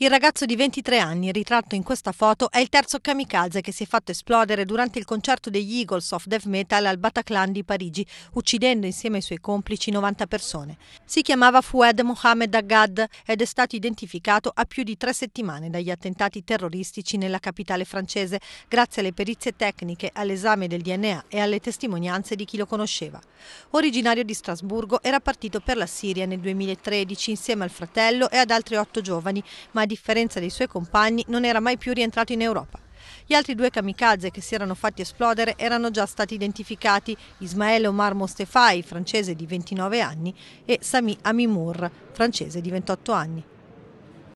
Il ragazzo di 23 anni ritratto in questa foto è il terzo kamikaze che si è fatto esplodere durante il concerto degli Eagles of Death Metal al Bataclan di Parigi, uccidendo insieme ai suoi complici 90 persone. Si chiamava Foued Mohamed Aggad ed è stato identificato a più di tre settimane dagli attentati terroristici nella capitale francese, grazie alle perizie tecniche, all'esame del DNA e alle testimonianze di chi lo conosceva. Originario di Strasburgo, era partito per la Siria nel 2013 insieme al fratello e ad altri otto giovani, ma differenza dei suoi compagni, non era mai più rientrato in Europa. Gli altri due kamikaze che si erano fatti esplodere erano già stati identificati, Ismaele Omar Mostefai, francese di 29 anni, e Sami Amimour, francese di 28 anni.